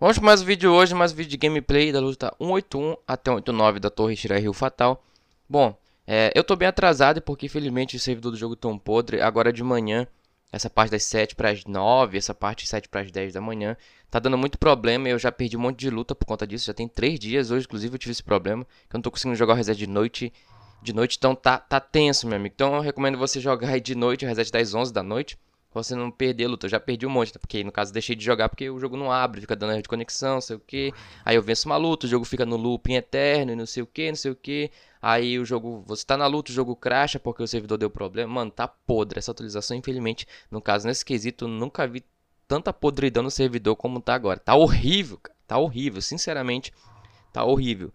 Vamos para mais um vídeo hoje, mais um vídeo de gameplay da luta 181 até 189 da Torre Shirai Rio Fatal. Bom, é, eu tô bem atrasado porque infelizmente o servidor do jogo tão tá podre, agora de manhã, essa parte das 7 para as 9, essa parte das 7 para as 10 da manhã, tá dando muito problema e eu já perdi um monte de luta por conta disso, já tem 3 dias, hoje inclusive eu tive esse problema, que eu não tô conseguindo jogar o reset de noite, de noite, então tá, tá tenso, meu amigo. Então eu recomendo você jogar de noite, o reset das 11 da noite, Pra você não perder a luta. Eu já perdi um monte, né? Porque no caso deixei de jogar porque o jogo não abre, fica dando erro de conexão, sei o que. Aí eu venço uma luta, o jogo fica no looping eterno e não sei o que, não sei o que. Aí o jogo. Você tá na luta, o jogo cracha porque o servidor deu problema. Mano, tá podre. Essa atualização, infelizmente, no caso, nesse quesito, nunca vi tanta podridão no servidor como tá agora. Tá horrível, cara. Tá horrível, sinceramente, tá horrível.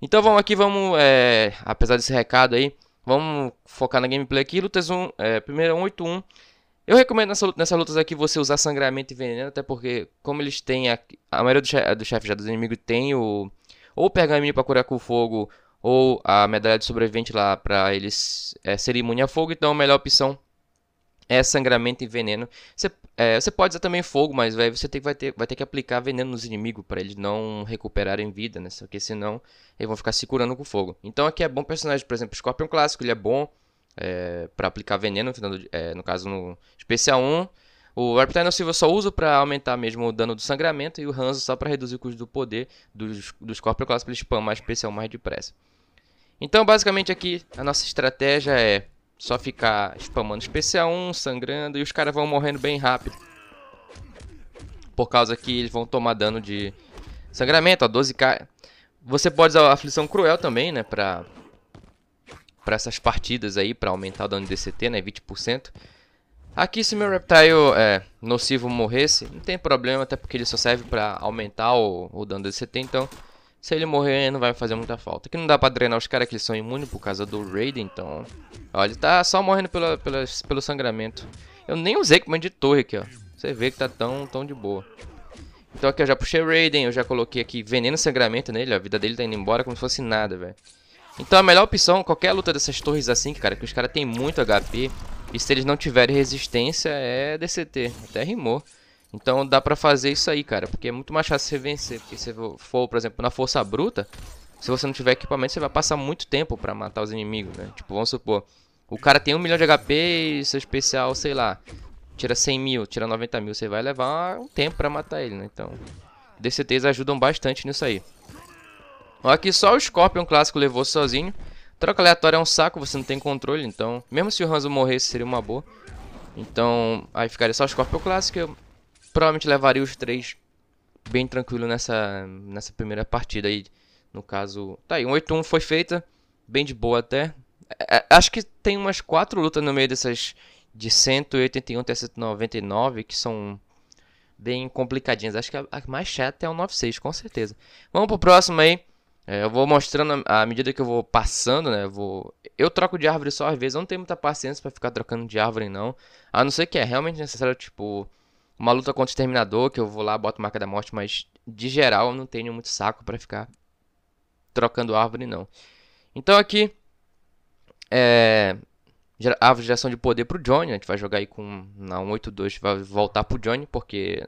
Então vamos aqui, vamos. É... apesar desse recado aí, vamos focar na gameplay aqui. Lutas 1, é, primeira 181. Eu recomendo nessa, nessas lutas aqui você usar sangramento e veneno, até porque, como eles têm. A, a maioria dos chefes do chefe já dos inimigos tem o. Ou o pergaminho pra curar com o fogo, ou a medalha de sobrevivente lá pra eles é, ser imune a fogo, então a melhor opção é sangramento e veneno. Você, é, você pode usar também fogo, mas véio, você tem, vai, ter, vai ter que aplicar veneno nos inimigos para eles não recuperarem vida, né? Porque senão eles vão ficar se curando com fogo. Então aqui é bom personagem, por exemplo, Scorpion clássico, ele é bom é, para aplicar veneno, no, é, no caso no especial 1. O Reptile Silva só usa para aumentar mesmo o dano do sangramento e o Hanzo só para reduzir o custo do poder dos, dos Corpora classe para ele spamar especial mais depressa. Então, basicamente aqui, a nossa estratégia é só ficar spamando especial 1, sangrando, e os caras vão morrendo bem rápido. Por causa que eles vão tomar dano de sangramento, ó, 12k. Você pode usar a aflição cruel também, né, pra para essas partidas aí, para aumentar o dano de DCT, né, 20%. Aqui se meu Reptile é, nocivo morresse, não tem problema, até porque ele só serve para aumentar o, o dano de DCT, então se ele morrer não vai fazer muita falta. Aqui não dá pra drenar os caras que eles são imunes por causa do raid, então... Ó, ele tá só morrendo pela, pela, pelo sangramento. Eu nem usei comando de torre aqui, ó. Você vê que tá tão, tão de boa. Então aqui eu já puxei o Raiden, eu já coloquei aqui veneno sangramento nele, ó. a vida dele tá indo embora como se fosse nada, velho. Então a melhor opção, qualquer luta dessas torres assim, cara, que os caras têm muito HP. E se eles não tiverem resistência, é DCT. Até rimou. Então dá pra fazer isso aí, cara. Porque é muito mais fácil você vencer. Porque se você for, por exemplo, na força bruta, se você não tiver equipamento, você vai passar muito tempo pra matar os inimigos, né? Tipo, vamos supor, o cara tem um milhão de HP e seu especial, sei lá, tira 100 mil, tira 90 mil. Você vai levar um tempo pra matar ele, né? Então, DCTs ajudam bastante nisso aí. Aqui só o Scorpion clássico levou sozinho. Troca aleatória é um saco, você não tem controle, então... Mesmo se o Hanzo morresse, seria uma boa. Então, aí ficaria só o Scorpion clássico. Eu provavelmente levaria os três bem tranquilo nessa, nessa primeira partida aí. No caso... Tá aí, um 8-1 foi feita. Bem de boa até. É, é, acho que tem umas quatro lutas no meio dessas de 181 até 199 que são bem complicadinhas. Acho que a mais chata é o 96, com certeza. Vamos pro próximo aí. É, eu vou mostrando à medida que eu vou passando, né? Eu, vou... eu troco de árvore só às vezes, eu não tenho muita paciência para ficar trocando de árvore, não. A não ser que é realmente necessário, tipo, uma luta contra o Exterminador, que eu vou lá, boto marca da morte, mas de geral eu não tenho muito saco para ficar trocando árvore, não. Então aqui. É. Árvore geração de poder pro Johnny. A gente vai jogar aí com. Na 182 vai voltar pro Johnny, porque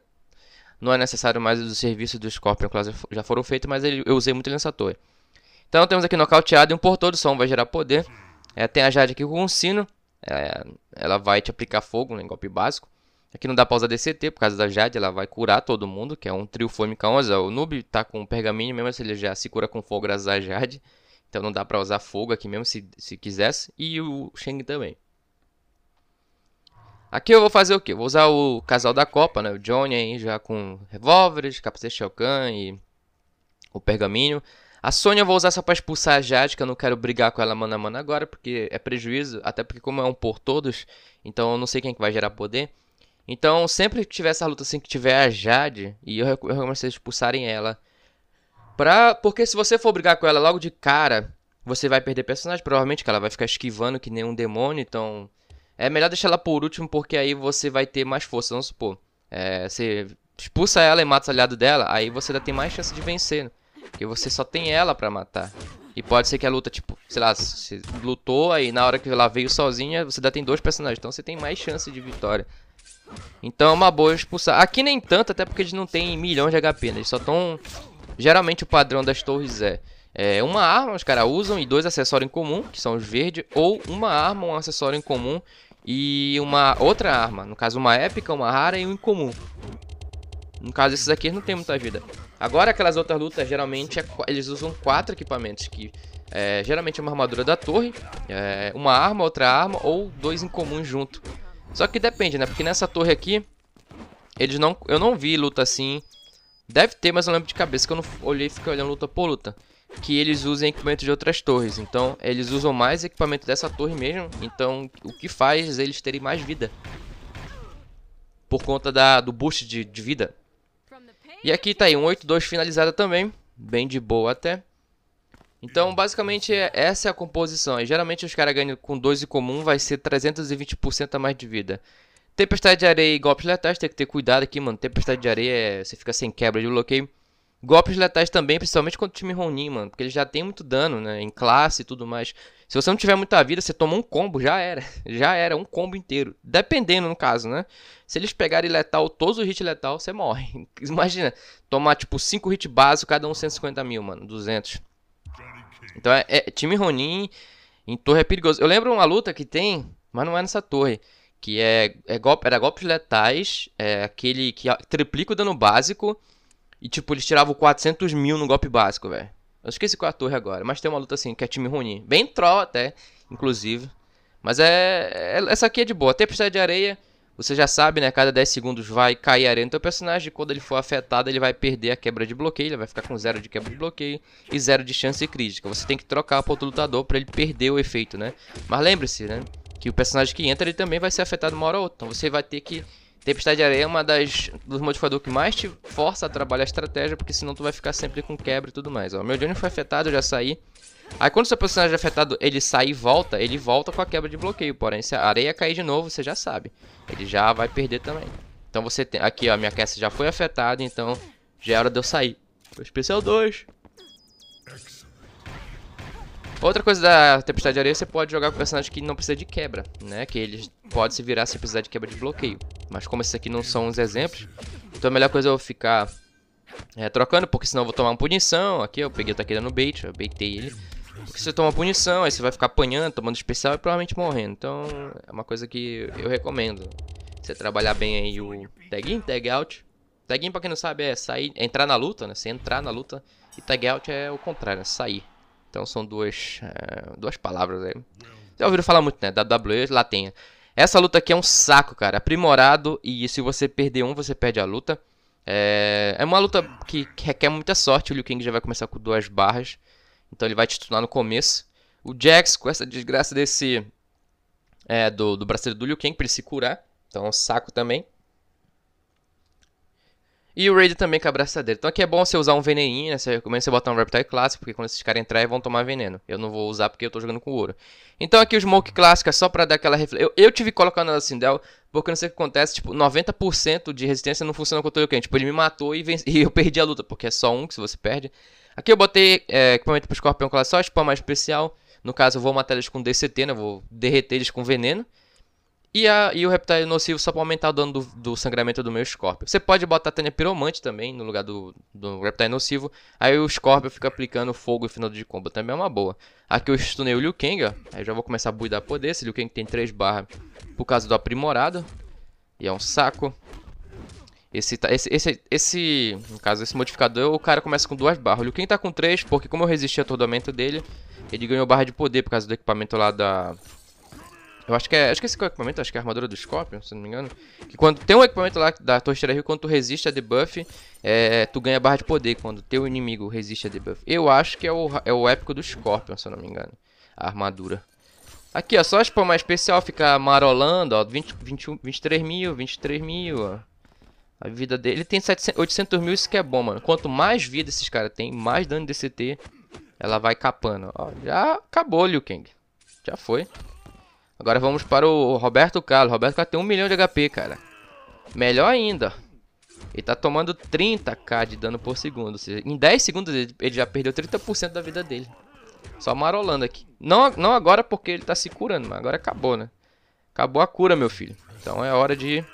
não é necessário mais os serviços do Scorpion que já foram feitos, mas eu usei muito ele nessa torre. Então temos aqui nocauteado e um por todo, som vai gerar poder. É, tem a Jade aqui com um sino, é, ela vai te aplicar fogo, né, golpe básico. Aqui não dá pra usar DCT, por causa da Jade, ela vai curar todo mundo, que é um trio Fômica 11. O Noob tá com pergaminho, mesmo se ele já se cura com fogo graças a Jade. Então não dá pra usar fogo aqui mesmo, se, se quisesse. E o Sheng também. Aqui eu vou fazer o que? Vou usar o casal da Copa, né? O Johnny aí já com revólveres, capacete Kahn e o pergaminho. A Sônia eu vou usar só pra expulsar a Jade, que eu não quero brigar com ela mano a mano agora, porque é prejuízo, até porque como é um por todos, então eu não sei quem que vai gerar poder. Então, sempre que tiver essa luta assim, que tiver a Jade, e eu recomendo vocês expulsarem ela. Pra... Porque se você for brigar com ela logo de cara, você vai perder personagem, provavelmente, que ela vai ficar esquivando que nem um demônio, então... É melhor deixar ela por último, porque aí você vai ter mais força, vamos supor. É, você expulsa ela e mata o aliado dela, aí você ainda tem mais chance de vencer. Né? Porque você só tem ela pra matar. E pode ser que a luta, tipo, sei lá, você lutou, aí na hora que ela veio sozinha, você ainda tem dois personagens. Então você tem mais chance de vitória. Então é uma boa expulsar. Aqui nem tanto, até porque eles não têm milhões de HP, né? Eles só estão... Geralmente o padrão das torres é é, uma arma os caras usam e dois acessórios em comum, que são os verdes, ou uma arma, um acessório em comum e uma outra arma. No caso, uma épica, uma rara e um incomum. No caso, esses aqui não tem muita vida. Agora, aquelas outras lutas, geralmente, é, eles usam quatro equipamentos, que é, geralmente é uma armadura da torre, é, uma arma, outra arma, ou dois incomuns junto. Só que depende, né? Porque nessa torre aqui, eles não, eu não vi luta assim. Deve ter, mas eu lembro de cabeça que eu não olhei, fiquei olhando luta por luta que eles usem equipamento de outras torres. Então, eles usam mais equipamento dessa torre mesmo. Então, o que faz eles terem mais vida. Por conta da, do boost de, de vida. E aqui tá aí, um 8-2 finalizada também. Bem de boa até. Então, basicamente, é, essa é a composição. E geralmente os caras ganham com 2 e comum, vai ser 320% a mais de vida. Tempestade de areia e golpes letais, tem que ter cuidado aqui, mano. Tempestade de areia, é, você fica sem quebra de bloqueio. Golpes letais também, principalmente contra o time Ronin, mano. Porque ele já tem muito dano, né? Em classe e tudo mais. Se você não tiver muita vida, você toma um combo, já era. Já era, um combo inteiro. Dependendo, no caso, né? Se eles pegarem letal, todos os hits letal, você morre. Imagina, tomar tipo 5 hits básicos, cada um 150 mil, mano. 200. Então é, é, time Ronin em torre é perigoso. Eu lembro uma luta que tem, mas não é nessa torre. Que é, é golpe, era golpes letais, é aquele que triplica o dano básico e, tipo, eles tiravam 400 mil no golpe básico, velho. Eu esqueci qual é a torre agora, mas tem uma luta assim, que é time ruim. Bem troll até, inclusive. Mas é, é Essa aqui é de boa. Tempestade de areia, você já sabe, né? Cada 10 segundos vai cair areia no teu personagem. Quando ele for afetado, ele vai perder a quebra de bloqueio. Ele vai ficar com zero de quebra de bloqueio e zero de chance crítica. Você tem que trocar para outro lutador para ele perder o efeito, né? Mas lembre-se, né? Que o personagem que entra, ele também vai ser afetado uma hora ou outra. Então você vai ter que Tempestade de Areia é uma das dos modificadores que mais te força a trabalhar a estratégia, porque senão tu vai ficar sempre com quebra e tudo mais. Ó, meu Johnny foi afetado, eu já saí. Aí quando seu personagem é afetado, ele sai e volta, ele volta com a quebra de bloqueio. Porém, se a areia cair de novo, você já sabe. Ele já vai perder também. Então você tem... Aqui, ó, minha caça já foi afetada, então já é hora de eu sair. O especial 2. Outra coisa da Tempestade de Areia, você pode jogar com personagens que não precisa de quebra, né? Que eles podem se virar sem precisar de quebra de bloqueio. Mas como esses aqui não são os exemplos, então a melhor coisa é eu ficar é, trocando, porque senão eu vou tomar uma punição. Aqui eu peguei o tá Taqueira no bait, eu baitei ele. Porque você toma punição, aí você vai ficar apanhando, tomando especial e provavelmente morrendo. Então é uma coisa que eu recomendo. Você trabalhar bem aí o tag in, tag out. Tag in, pra quem não sabe, é sair, é entrar na luta, né? Você entrar na luta. E tag out é o contrário, né? Sair. Então são duas, é, duas palavras aí. Já ouviram falar muito, né? WWE, lá tem. Essa luta aqui é um saco, cara. Aprimorado e se você perder um, você perde a luta. É, é uma luta que requer muita sorte. O Liu Kang já vai começar com duas barras. Então ele vai te no começo. O Jax, com essa desgraça desse. É, do, do braceiro do Liu Kang pra ele se curar. Então é um saco também. E o Raid também com a abraçadeira. Então aqui é bom você usar um veneninho, né? Você recomenda você botar um Reptile Clássico, porque quando esses caras entrarem vão tomar veneno. Eu não vou usar porque eu tô jogando com ouro. Então aqui o Smoke Clássico é só pra dar aquela reflexão. Eu, eu tive colocando colocar assim, Del, porque não sei o que acontece, tipo, 90% de resistência não funciona contra o Yoken. Tipo, ele me matou e, e, eu perdi a luta, porque é só um que se você perde. Aqui eu botei é, equipamento pro escorpião Clássico, só a mais especial. No caso, eu vou matar eles com DCT, né? Eu vou derreter eles com veneno. E, a, e o reptile nocivo só pra aumentar o dano do, do sangramento do meu Scorpio. Você pode botar a Tânia Piromante também no lugar do, do reptile nocivo. Aí o Scorpio fica aplicando fogo no final de combo. Também é uma boa. Aqui eu stunei o Liu Kang, ó. Aí já vou começar a buidar poder. Esse Liu Kang tem 3 barras por causa do aprimorado. E é um saco. Esse, tá, esse, esse, esse, no caso, esse modificador, o cara começa com duas barras. O Liu Kang tá com três, porque como eu resisti ao atordoamento dele, ele ganhou barra de poder por causa do equipamento lá da, eu acho que é. Acho que esse é o equipamento, acho que é a armadura do Scorpion, se não me engano. Que quando tem um equipamento lá da de Rio, quando tu resiste a debuff, é, tu ganha barra de poder quando teu inimigo resiste a debuff. Eu acho que é o, é o épico do Scorpion, se não me engano. A armadura. Aqui, ó, só mais especial, ficar marolando, ó. 20, 21, 23 mil, 23 mil, ó. A vida dele. Ele tem 700, 800 mil, isso que é bom, mano. Quanto mais vida esses caras têm, mais dano de CT, ela vai capando. Ó, já acabou, Liu Kang. Já foi. Agora vamos para o Roberto Carlos. Roberto Carlos tem 1 milhão de HP, cara. Melhor ainda. Ele tá tomando 30k de dano por segundo. Seja, em 10 segundos ele já perdeu 30% da vida dele. Só marolando aqui. Não, não agora porque ele tá se curando, mas agora acabou, né? Acabou a cura, meu filho. Então é hora de...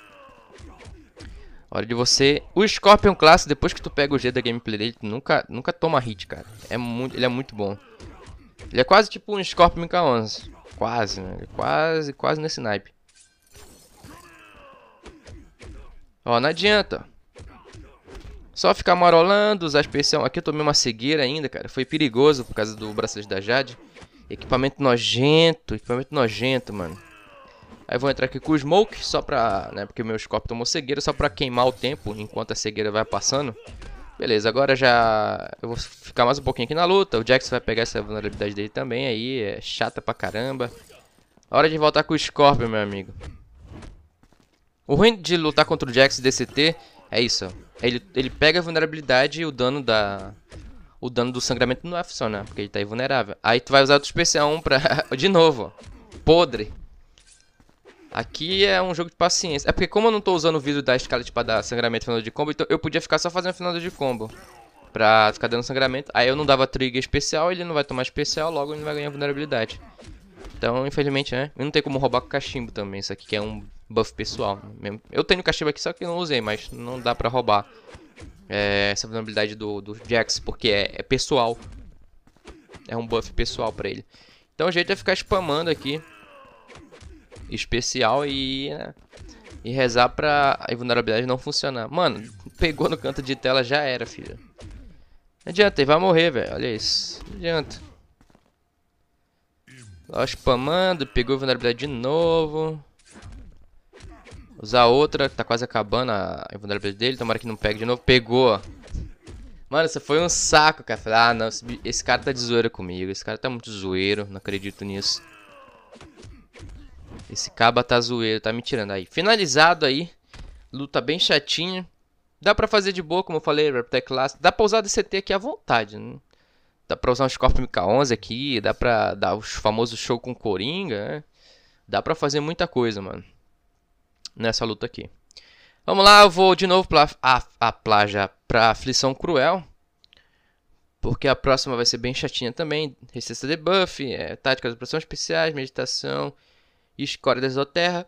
Hora de você... O Scorpion Classe, depois que tu pega o G da gameplay dele, tu nunca, nunca toma hit, cara. É muito, ele é muito bom. Ele é quase tipo um Scorpion K11. Quase, né? Quase, quase nesse naipe. Ó, não adianta. Só ficar marolando, usar especial. Aqui eu tomei uma cegueira ainda, cara. Foi perigoso por causa do bracelete da Jade. Equipamento nojento, equipamento nojento, mano. Aí vou entrar aqui com o Smoke, só pra... Né, porque o meu escopo tomou cegueira, só pra queimar o tempo enquanto a cegueira vai passando. Beleza, agora já eu vou ficar mais um pouquinho aqui na luta. O Jax vai pegar essa vulnerabilidade dele também aí. É chata pra caramba. Hora de voltar com o Scorpion, meu amigo. O ruim de lutar contra o Jax DCT é isso. Ele, ele pega a vulnerabilidade e o dano da... O dano do sangramento não vai é funcionar, porque ele tá invulnerável. Aí tu vai usar o especial 1 pra... de novo. Podre. Aqui é um jogo de paciência. É porque como eu não tô usando o vidro da escala pra tipo, dar sangramento final de combo, então eu podia ficar só fazendo final de combo. Pra ficar dando sangramento. Aí eu não dava trigger especial, ele não vai tomar especial, logo ele não vai ganhar vulnerabilidade. Então, infelizmente, né? E não tem como roubar com cachimbo também. Isso aqui que é um buff pessoal. Mesmo. Eu tenho cachimbo aqui, só que não usei, mas não dá pra roubar. É, essa vulnerabilidade do, do Jax, porque é, é pessoal. É um buff pessoal pra ele. Então o jeito é ficar spamando aqui especial e, né, e rezar pra a invulnerabilidade não funcionar. Mano, pegou no canto de tela, já era, filho. Não adianta, ele vai morrer, velho. Olha isso. Não adianta. Lá spamando, pegou a vulnerabilidade de novo. Usar outra, que tá quase acabando a vulnerabilidade dele. Tomara que não pegue de novo. Pegou. Mano, isso foi um saco, cara. ah, não, esse, esse, cara tá de zoeira comigo. Esse cara tá muito zoeiro, não acredito nisso. Esse caba tá zoeiro, tá me tirando aí. Finalizado aí. Luta bem chatinha. Dá pra fazer de boa, como eu falei, Raptor Class. Dá pra usar DCT aqui à vontade. Né? Dá pra usar um Scorpion MK11 aqui. Dá pra dar o famoso show com Coringa. Né? Dá pra fazer muita coisa, mano. Nessa luta aqui. Vamos lá, eu vou de novo pra a, a plaja pra Aflição Cruel. Porque a próxima vai ser bem chatinha também. Resistência debuff, é, táticas de operações especiais, meditação e escória da exoterra.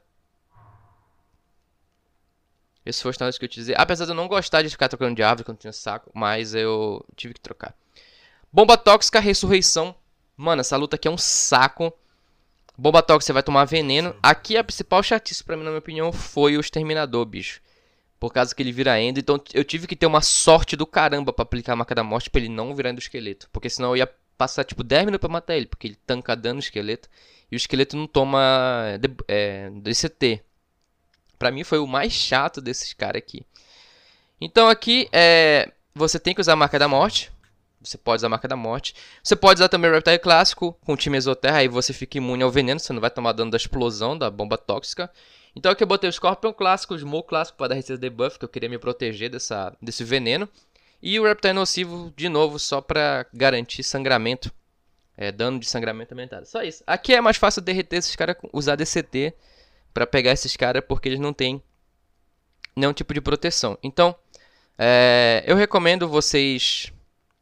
Esse foi o tantos que eu dizer. Apesar de eu não gostar de ficar trocando de árvore quando tinha saco, mas eu tive que trocar. Bomba tóxica, ressurreição. Mano, essa luta aqui é um saco. Bomba tóxica, você vai tomar veneno. Aqui a principal chatice pra mim, na minha opinião, foi o exterminador, bicho. Por causa que ele vira endo. Então eu tive que ter uma sorte do caramba para aplicar a marca da morte pra ele não virar endo esqueleto. Porque senão eu ia passar tipo 10 minutos pra matar ele, porque ele tanca dano no esqueleto. E o esqueleto não toma é, DCT. É, pra mim foi o mais chato desses caras aqui. Então aqui é, você tem que usar a marca da morte. Você pode usar a marca da morte. Você pode usar também o Reptile Clássico com o time Exoterra. Aí você fica imune ao veneno. Você não vai tomar dano da explosão, da bomba tóxica. Então aqui eu botei o Scorpion Clássico, o Smoke Clássico para dar de debuff. Que eu queria me proteger dessa, desse veneno. E o Reptile é Nocivo, de novo, só para garantir sangramento. É, dano de sangramento aumentado. Só isso. Aqui é mais fácil derreter esses caras, usar DCT para pegar esses caras, porque eles não têm nenhum tipo de proteção. Então, é, eu recomendo vocês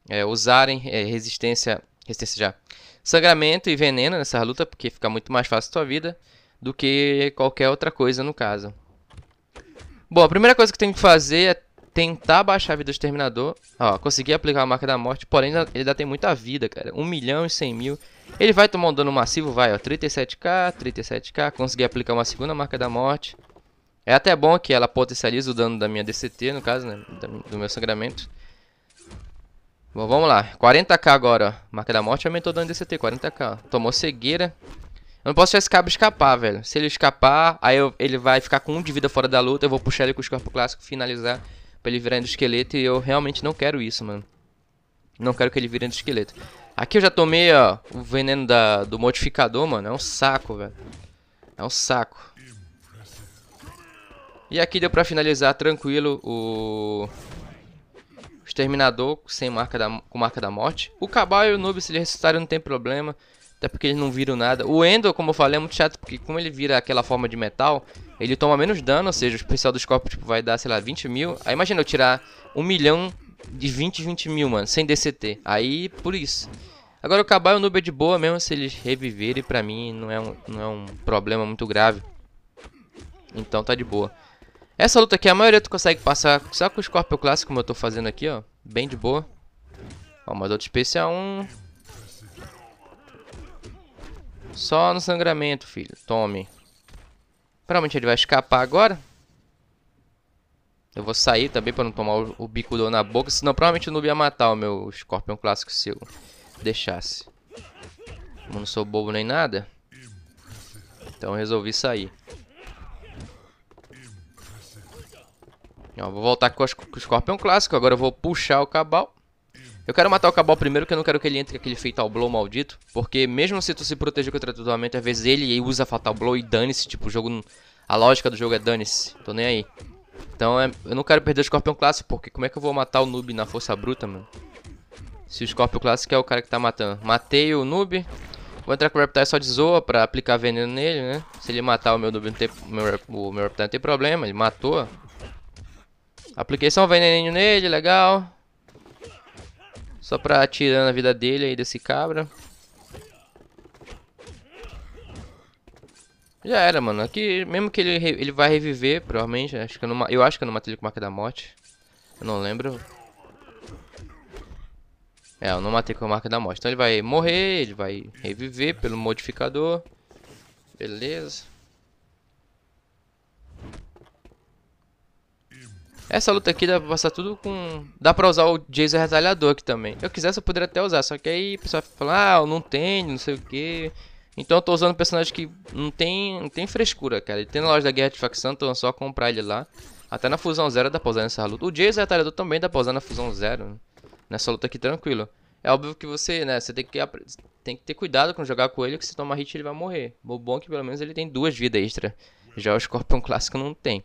é, usarem é, resistência, resistência já, sangramento e veneno nessa luta, porque fica muito mais fácil a sua vida do que qualquer outra coisa no caso. Bom, a primeira coisa que tem que fazer é tentar baixar a vida do Exterminador. Ó, consegui aplicar a marca da morte, porém ele ainda tem muita vida, cara. 1 milhão e 100 mil. Ele vai tomar um dano massivo, vai, ó. 37k, 37k. Consegui aplicar uma segunda marca da morte. É até bom que ela potencializa o dano da minha DCT, no caso, né? Do meu sangramento. Bom, vamos lá. 40k agora, ó. Marca da morte aumentou o dano da DCT, 40k. Ó. Tomou cegueira. Eu não posso deixar esse cabo escapar, velho. Se ele escapar, aí eu, ele vai ficar com um de vida fora da luta. Eu vou puxar ele com o escorpo clássico, finalizar pra ele virar esqueleto e eu realmente não quero isso, mano. Não quero que ele vire esqueleto Aqui eu já tomei, ó, o veneno da, do modificador, mano. É um saco, velho. É um saco. E aqui deu pra finalizar tranquilo o... Exterminador sem marca da, com marca da morte. O Cabal e o Noob, se eles ressuscitarem, não tem problema. Até porque eles não viram nada. O Endo, como eu falei, é muito chato, porque como ele vira aquela forma de metal, ele toma menos dano, ou seja, o especial do Scorpio tipo, vai dar, sei lá, 20 mil. Aí imagina eu tirar 1 milhão de 20, 20 mil, mano, sem DCT. Aí, por isso. Agora o Cabal e o Noob é de boa mesmo, se eles reviverem, pra mim não é um, não é um problema muito grave. Então tá de boa. Essa luta aqui, a maioria tu consegue passar só com o Scorpio Clássico, como eu tô fazendo aqui, ó. Bem de boa. Ó, mas outro especial Um... Só no sangramento, filho. Tome. Provavelmente ele vai escapar agora. Eu vou sair também pra não tomar o, o bico do na boca. Senão provavelmente o noob ia matar o meu Scorpion clássico se eu deixasse. Como não sou bobo nem nada. Então resolvi sair. Ó, vou voltar com, com o Scorpion clássico. Agora eu vou puxar o Cabal. Eu quero matar o Cabal primeiro, que eu não quero que ele entre com aquele Fatal Blow maldito. Porque mesmo se tu se proteger contra tratamento, às vezes ele usa Fatal Blow e dane-se. Tipo, o jogo... A lógica do jogo é dane-se. Tô nem aí. Então, é, eu não quero perder o Scorpion Clássico, porque como é que eu vou matar o noob na força bruta, mano? Se o Scorpion Clássico é o cara que tá matando. Matei o noob. Vou entrar com o Reptile só de zoa pra aplicar veneno nele, né? Se ele matar o meu noob, não tem, meu, o meu Reptile não tem problema. Ele matou. Apliquei só um veneninho nele, legal. Só pra atirar a vida dele aí, desse cabra. Já era, mano. Aqui, mesmo que ele, ele vai reviver, provavelmente. Acho que eu, não, eu acho que eu não matei ele com marca da morte. Eu não lembro. É, eu não matei com marca da morte. Então ele vai morrer, ele vai reviver pelo modificador. Beleza. Essa luta aqui dá pra passar tudo com... Dá pra usar o Jason Retalhador aqui também. Se eu quisesse, eu poderia até usar. Só que aí o pessoal fala, ah, eu não tenho, não sei o que. Então eu tô usando um personagem que não tem, não tem frescura, cara. Ele tem na loja da Guerra de Facção, então é só comprar ele lá. Até na Fusão Zero dá pra usar nessa luta. O Jason Retalhador também dá pra usar na Fusão Zero. Né? Nessa luta aqui, tranquilo. É óbvio que você, né, você tem que, tem que ter cuidado com jogar com ele, que se tomar hit ele vai morrer. O bom é que pelo menos ele tem duas vidas extra. Já o Scorpion Clássico não tem.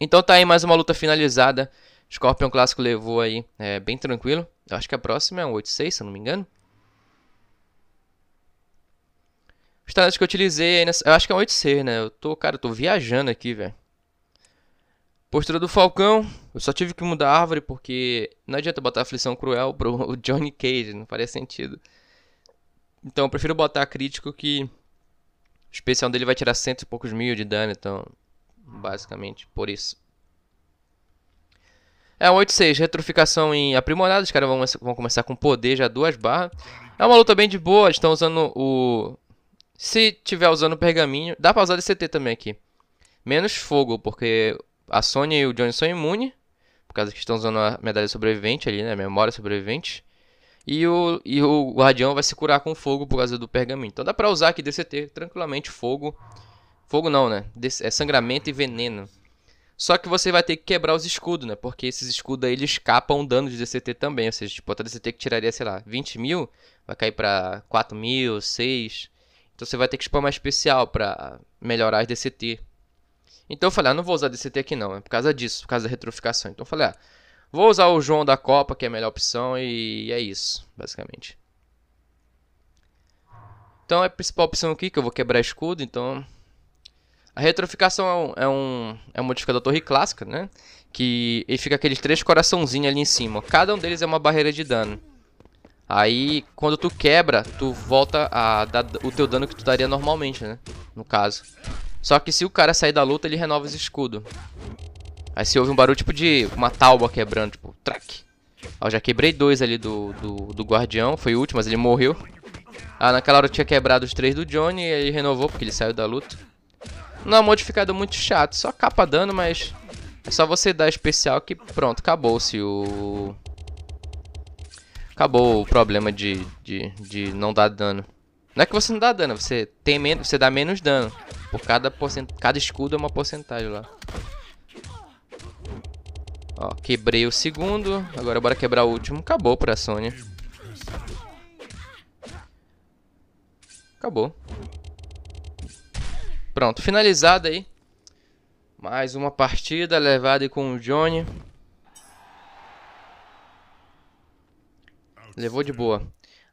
Então tá aí mais uma luta finalizada. Scorpion Clássico levou aí é, bem tranquilo. Eu acho que a próxima é um 8-6, se eu não me engano. Os talentos que eu utilizei nessa... Eu acho que é um 8-6, né? Eu tô, cara, eu tô viajando aqui, velho. Postura do Falcão. Eu só tive que mudar a árvore porque não adianta botar aflição cruel pro Johnny Cage, não faria sentido. Então eu prefiro botar crítico que o especial dele vai tirar cento e poucos mil de dano, então basicamente por isso. É 8-6, retroficação em aprimorada. Os caras vão, vão começar com poder já duas barras. É uma luta bem de boa. Eles estão usando o. Se tiver usando o pergaminho. Dá pra usar DCT também aqui. Menos fogo, porque a Sony e o Johnny são imunes. Por causa que estão usando a medalha sobrevivente ali, né? Memória sobrevivente. E o, e o guardião vai se curar com fogo por causa do pergaminho. Então dá pra usar aqui DCT tranquilamente fogo. Fogo não, né? É sangramento e veneno. Só que você vai ter que quebrar os escudos, né? Porque esses escudos aí, eles escapam dano de DCT também. Ou seja, tipo, a DCT que tiraria, sei lá, 20 mil, vai cair pra 4 mil, 6. Então você vai ter que spamar especial pra melhorar as DCT. Então eu falei, ah, não vou usar DCT aqui não, é por causa disso, por causa da retroficação. Então eu falei, ah, vou usar o João da Copa, que é a melhor opção, e é isso, basicamente. Então é a principal opção aqui, que eu vou quebrar escudo, então a retroficação é um, é um, é um modificador torre clássica, né? Que ele fica aqueles três coraçãozinhos ali em cima. Cada um deles é uma barreira de dano. Aí, quando tu quebra, tu volta a dar o teu dano que tu daria normalmente, né? No caso. Só que se o cara sair da luta, ele renova os escudos. Aí se ouve um barulho tipo de uma tábua quebrando, tipo, track. Ó, já quebrei dois ali do, do, do guardião, foi o último, mas ele morreu. Ah, naquela hora eu tinha quebrado os três do Johnny e ele renovou porque ele saiu da luta. Não é modificado muito chato, só capa dano, mas é só você dar especial que pronto, acabou-se o... Acabou o problema de, de, de não dar dano. Não é que você não dá dano, você, tem men você dá menos dano. Por cada, cada escudo é uma porcentagem lá. Ó, quebrei o segundo. Agora bora quebrar o último. Acabou pra Sônia. Acabou. Pronto, finalizada aí. Mais uma partida levada com o Johnny. Levou de boa.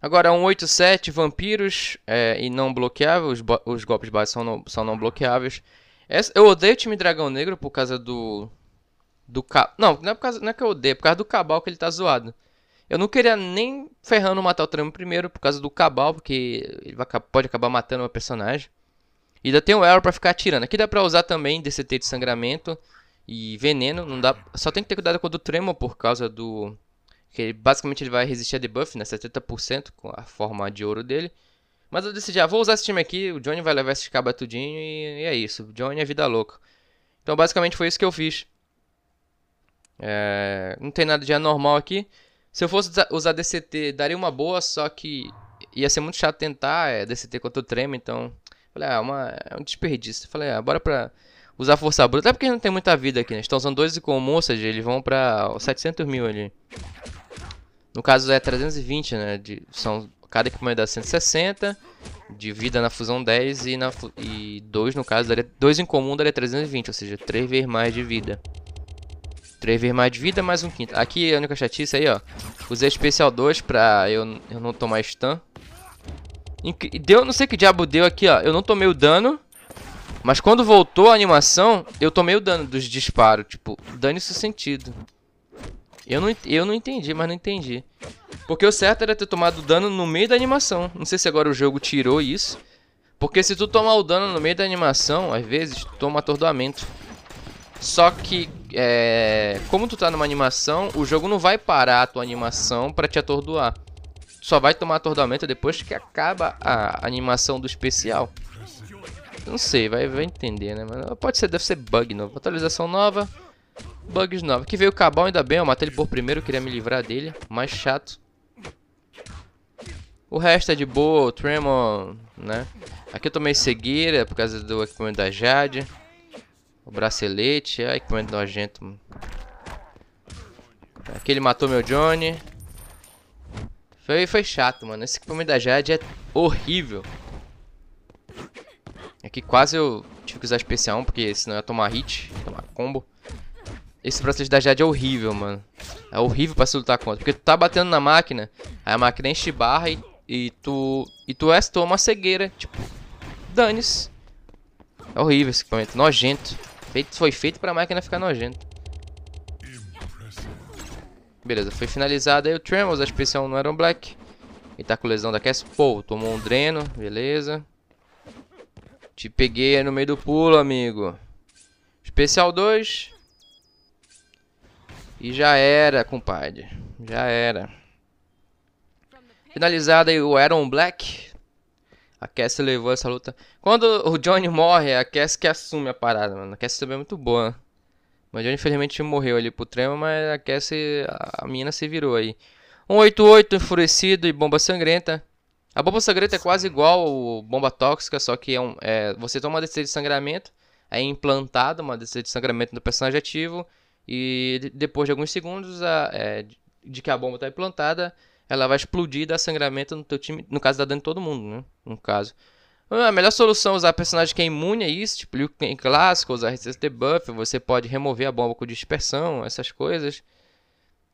Agora, 187, vampiros é, e não bloqueáveis Os, os golpes básicos são não, são não bloqueáveis. Essa, eu odeio o time Dragão Negro por causa do... do Não, não é, por causa, não é que eu odeio, é por causa do Cabal que ele tá zoado. Eu não queria nem ferrando matar o Tramo primeiro por causa do Cabal, porque ele vai, pode acabar matando o personagem. E ainda tem o arrow pra ficar atirando. Aqui dá pra usar também DCT de sangramento e veneno. Não dá... Só tem que ter cuidado com o do tremor por causa do... Que ele, basicamente ele vai resistir a debuff, né? 70% com a forma de ouro dele. Mas eu decidi, ah, vou usar esse time aqui, o Johnny vai levar esse cabas tudinho e, e, é isso. O Johnny é vida louca. Então basicamente foi isso que eu fiz. É, não tem nada de anormal aqui. Se eu fosse usar DCT, daria uma boa, só que ia ser muito chato tentar é, DCT contra o Tremor, então Falei, ah, é uma, é um desperdício. Falei, ah, bora pra usar força bruta. Até porque não tem muita vida aqui, né? Estão usando dois comum, ou seja, eles vão pra 700 mil ali. No caso é 320, né? De, são, cada equipamento dá 160, de vida na fusão 10 e, na, e 2 no caso, daria, 2 em comum daria 320, ou seja, 3 vezes mais de vida. 3 vezes mais de vida, mais um quinto. Aqui a única chatice aí, ó. Usei especial 2 pra eu, eu não tomar stun. Deu, não sei que diabo deu aqui, ó. Eu não tomei o dano. Mas quando voltou a animação, eu tomei o dano dos disparos. Tipo, dane-se o sentido. Eu não, eu não entendi, mas não entendi. Porque o certo era ter tomado dano no meio da animação. Não sei se agora o jogo tirou isso. Porque se tu tomar o dano no meio da animação, às vezes, tu toma atordoamento. Só que, é... como tu tá numa animação, o jogo não vai parar a tua animação pra te atordoar só vai tomar atordoamento depois que acaba a animação do especial. Não sei, vai, vai entender, né? Pode ser, deve ser bug novo. Atualização nova, bugs nova. Que veio o Cabal, ainda bem, eu matei ele por primeiro, queria me livrar dele. Mais chato. O resto é de boa, o Tremon, né? Aqui eu tomei cegueira por causa do equipamento da Jade. O bracelete, ah, equipamento nojento. Aqui ele matou meu Johnny. Foi, foi chato, mano. Esse equipamento da Jade é horrível. Aqui quase eu tive que usar especial, porque senão eu ia tomar hit, tomar combo. Esse processo da Jade é horrível, mano. É horrível pra se lutar contra. Porque tu tá batendo na máquina, aí a máquina enche barra e, e tu. E tu és toma uma cegueira. Tipo, dane-se. É horrível esse equipamento, nojento. Feito, foi feito pra máquina ficar nojento. Beleza, foi finalizada aí o Tremors, a não no um Black. Ele tá com lesão da Cass pô tomou um dreno, beleza. Te peguei aí no meio do pulo, amigo. Especial 2. E já era, compadre. Já era. Finalizada aí o Aaron Black. A Cass levou essa luta. Quando o Johnny morre, a Cass que assume a parada, mano. A Cass também é muito boa. Mas infelizmente morreu ali pro trema, mas a Cassie, a, mina se virou aí. 188 enfurecido e bomba sangrenta. A bomba sangrenta é quase igual ao bomba tóxica, só que é um, é, você toma uma DC de sangramento, é implantada uma DC de sangramento no personagem ativo, e depois de alguns segundos a, é, de que a bomba está implantada, ela vai explodir e dar sangramento no teu time, no caso, dá tá dano em todo mundo, né? No caso. Ah, a melhor solução é usar personagem que é imune a isso, tipo Liu Kang clássico, usar resistência debuff, você pode remover a bomba com dispersão, essas coisas.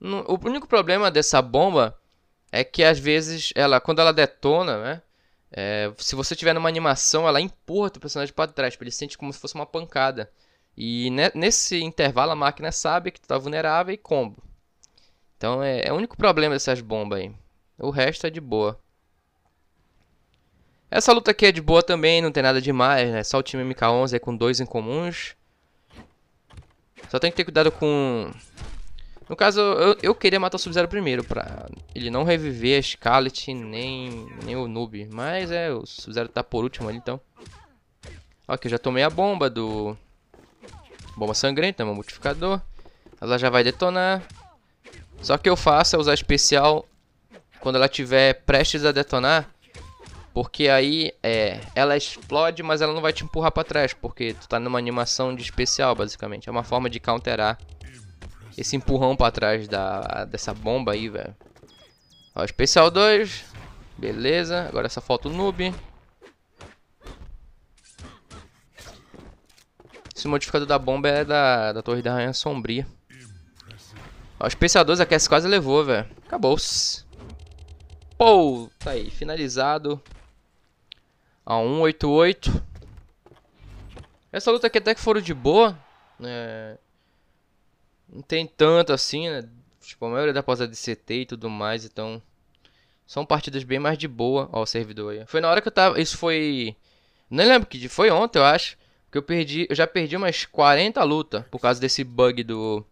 O único problema dessa bomba é que às vezes ela, quando ela detona, né? É, se você tiver numa animação, ela empurra o personagem para trás, tipo, ele sente como se fosse uma pancada. E nesse intervalo a máquina sabe que tu tá vulnerável e combo. Então é, é o único problema dessas bombas aí. O resto é de boa. Essa luta aqui é de boa também, não tem nada demais, né? Só o time MK11 é com dois incomuns. Só tem que ter cuidado com... No caso, eu, eu queria matar o Sub-Zero primeiro, pra ele não reviver a Scarlet nem, nem o Noob. Mas é, o Sub-Zero tá por último ali, então. Ok, eu já tomei a bomba do... Bomba sangrenta, meu modificador. Ela já vai detonar. Só que eu faço é usar especial quando ela tiver prestes a detonar. Porque aí é, ela explode, mas ela não vai te empurrar para trás, porque tu tá numa animação de especial, basicamente. É uma forma de counterar esse empurrão para trás da, dessa bomba aí, velho. Ó, especial 2. Beleza, agora só falta o noob. Esse modificador da bomba é da, da torre da rainha sombria. Ó, especial 2 a quase levou, velho. Acabou-se. Pou! Tá aí, finalizado a 188. Essa luta aqui até que foram de boa. né Não tem tanto assim, né? Tipo, a maioria da pausa de CT e tudo mais, então... São partidas bem mais de boa. Ó, o servidor aí. Foi na hora que eu tava... Isso foi... não lembro que foi ontem, eu acho. Que eu perdi... Eu já perdi umas 40 lutas por causa desse bug do...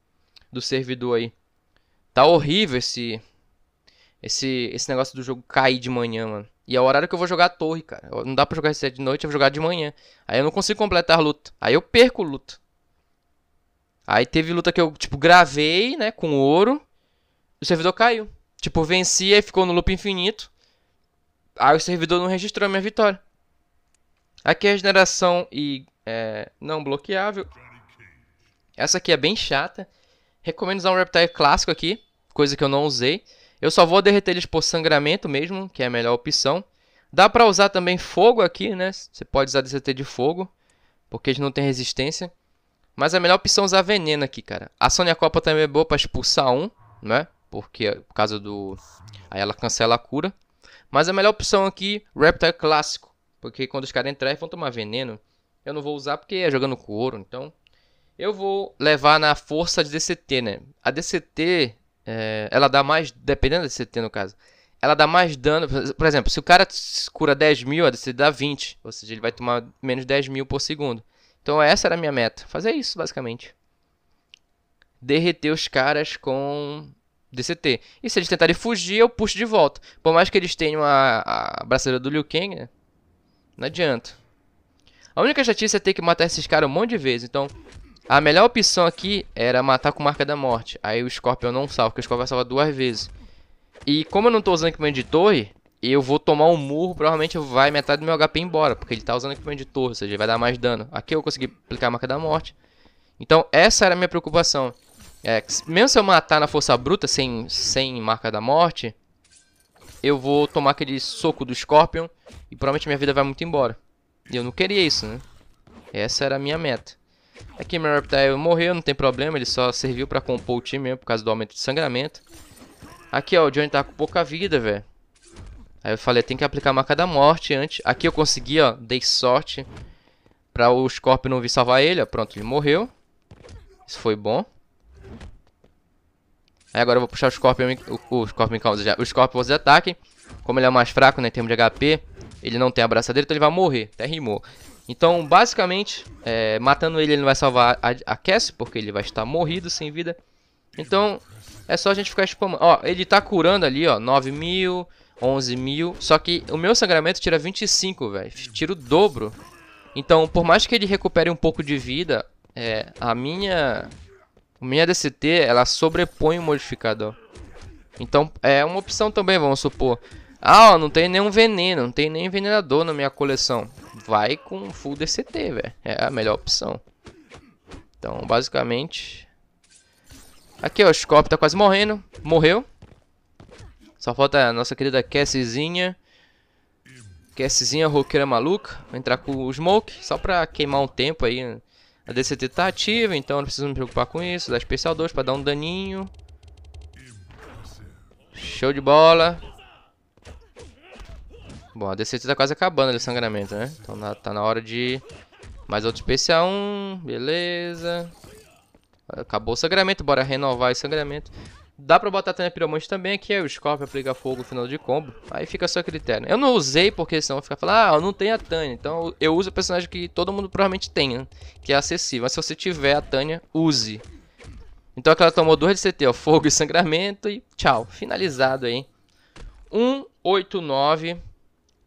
Do servidor aí. Tá horrível esse... Esse, esse negócio do jogo cair de manhã, mano. E é o horário que eu vou jogar a torre, cara. Não dá pra jogar reset de noite, eu vou jogar de manhã. Aí eu não consigo completar a luta. Aí eu perco a luta. Aí teve luta que eu, tipo, gravei, né, com ouro. O servidor caiu. Tipo, venci, e ficou no loop infinito. Aí o servidor não registrou a minha vitória. Aqui é a regeneração e é, não bloqueável. Essa aqui é bem chata. Recomendo usar um Reptile clássico aqui, coisa que eu não usei. Eu só vou derreter eles por sangramento mesmo, que é a melhor opção. Dá pra usar também fogo aqui, né? Você pode usar DCT de fogo, porque eles não têm resistência. Mas a melhor opção é usar veneno aqui, cara. A Sônia Copa também é boa pra expulsar um, né? Porque por causa do... Aí ela cancela a cura. Mas a melhor opção aqui, Reptile Clássico. Porque quando os caras entrarem vão tomar veneno. Eu não vou usar porque é jogando com ouro, então... Eu vou levar na força de DCT, né? A DCT é, ela dá mais, dependendo da CT no caso, ela dá mais dano. Por exemplo, se o cara cura 10 mil, a DCT dá 20. Ou seja, ele vai tomar menos 10 mil por segundo. Então essa era a minha meta. Fazer isso, basicamente. Derreter os caras com DCT. E se eles tentarem fugir, eu puxo de volta. Por mais que eles tenham a, a braçadeira do Liu Kang, né? Não adianta. A única chatice é ter que matar esses caras um monte de vezes. Então, a melhor opção aqui era matar com marca da morte. Aí o Scorpion não salva, porque o Scorpion salva duas vezes. E como eu não tô usando equipamento de torre, eu vou tomar um murro, provavelmente vai metade do meu HP embora, porque ele tá usando equipamento de torre, ou seja, ele vai dar mais dano. Aqui eu consegui aplicar a marca da morte. Então essa era a minha preocupação. É, mesmo se eu matar na força bruta, sem, sem marca da morte, eu vou tomar aquele soco do Scorpion e provavelmente minha vida vai muito embora. E eu não queria isso, né? Essa era a minha meta. Aqui meu Reptile morreu, não tem problema, ele só serviu pra compor o time mesmo por causa do aumento de sangramento. Aqui, ó, o Johnny tá com pouca vida, velho. Aí eu falei, tem que aplicar a marca da morte antes. Aqui eu consegui, ó, dei sorte pra o Scorpion não vir salvar ele, ó. Pronto, ele morreu. Isso foi bom. Aí agora eu vou puxar o Scorpion, o, o Scorpion, já, o Scorpion de ataque. Como ele é mais fraco, né, em termos de HP, ele não tem abraçadeira, então ele vai morrer. Até rimou. Então, basicamente, é, matando ele, ele não vai salvar a, a porque ele vai estar morrido, sem vida. Então, é só a gente ficar spamando. Ó, ele tá curando ali, ó, 9 mil, 11 mil. Só que o meu sangramento tira 25, velho. Tira o dobro. Então, por mais que ele recupere um pouco de vida, é, a minha... A minha DCT, ela sobrepõe o modificador. Então, é uma opção também, vamos supor. Ah, ó, não tem nenhum veneno, não tem nem envenenador na minha coleção. Vai com full DCT, velho. É a melhor opção. Então, basicamente... Aqui, ó, o Scorpio tá quase morrendo. Morreu. Só falta a nossa querida Cassiezinha. Cassiezinha, roqueira maluca. Vou entrar com o Smoke, só pra queimar um tempo aí. A DCT tá ativa, então não preciso me preocupar com isso. Dá especial 2 pra dar um daninho. Show de bola. Bom, a DCT tá quase acabando ali o sangramento, né? Então na, tá na hora de... Mais outro especial 1. Beleza. Acabou o sangramento. Bora renovar o sangramento. Dá pra botar também a piromante também, que é o Scorpion aplica fogo no final de combo. Aí fica a sua critério. Né? Eu não usei porque senão fica falando, ah, eu não tenho a Tânia. Então eu uso o personagem que todo mundo provavelmente tem, né? Que é acessível. Mas se você tiver a Tânia, use. Então aquela tomou 2 de CT, ó. Fogo e sangramento e tchau. Finalizado aí. 189. Um,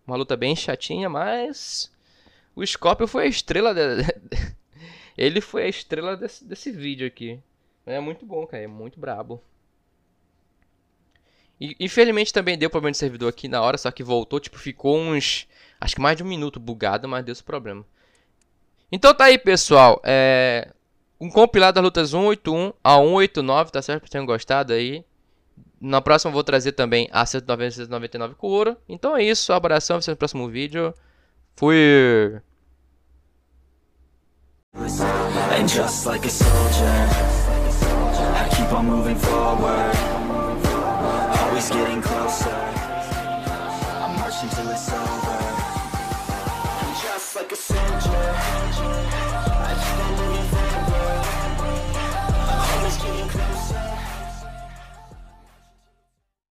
uma luta bem chatinha, mas o Scorpio foi a estrela. De... Ele foi a estrela desse, desse vídeo aqui. É muito bom, cara. É muito brabo. E, infelizmente também deu problema de servidor aqui na hora, só que voltou, tipo, ficou uns. Acho que mais de um minuto bugado, mas deu esse problema. Então tá aí, pessoal. É... Um compilado das lutas 181 a 189, tá certo? Pra vocês tenham gostado aí. Na próxima eu vou trazer também a 199 ouro. Então é isso, abração, até o próximo vídeo. Fui! And just like a soldier, I keep on moving forward, always getting closer, I'm marching till it's over.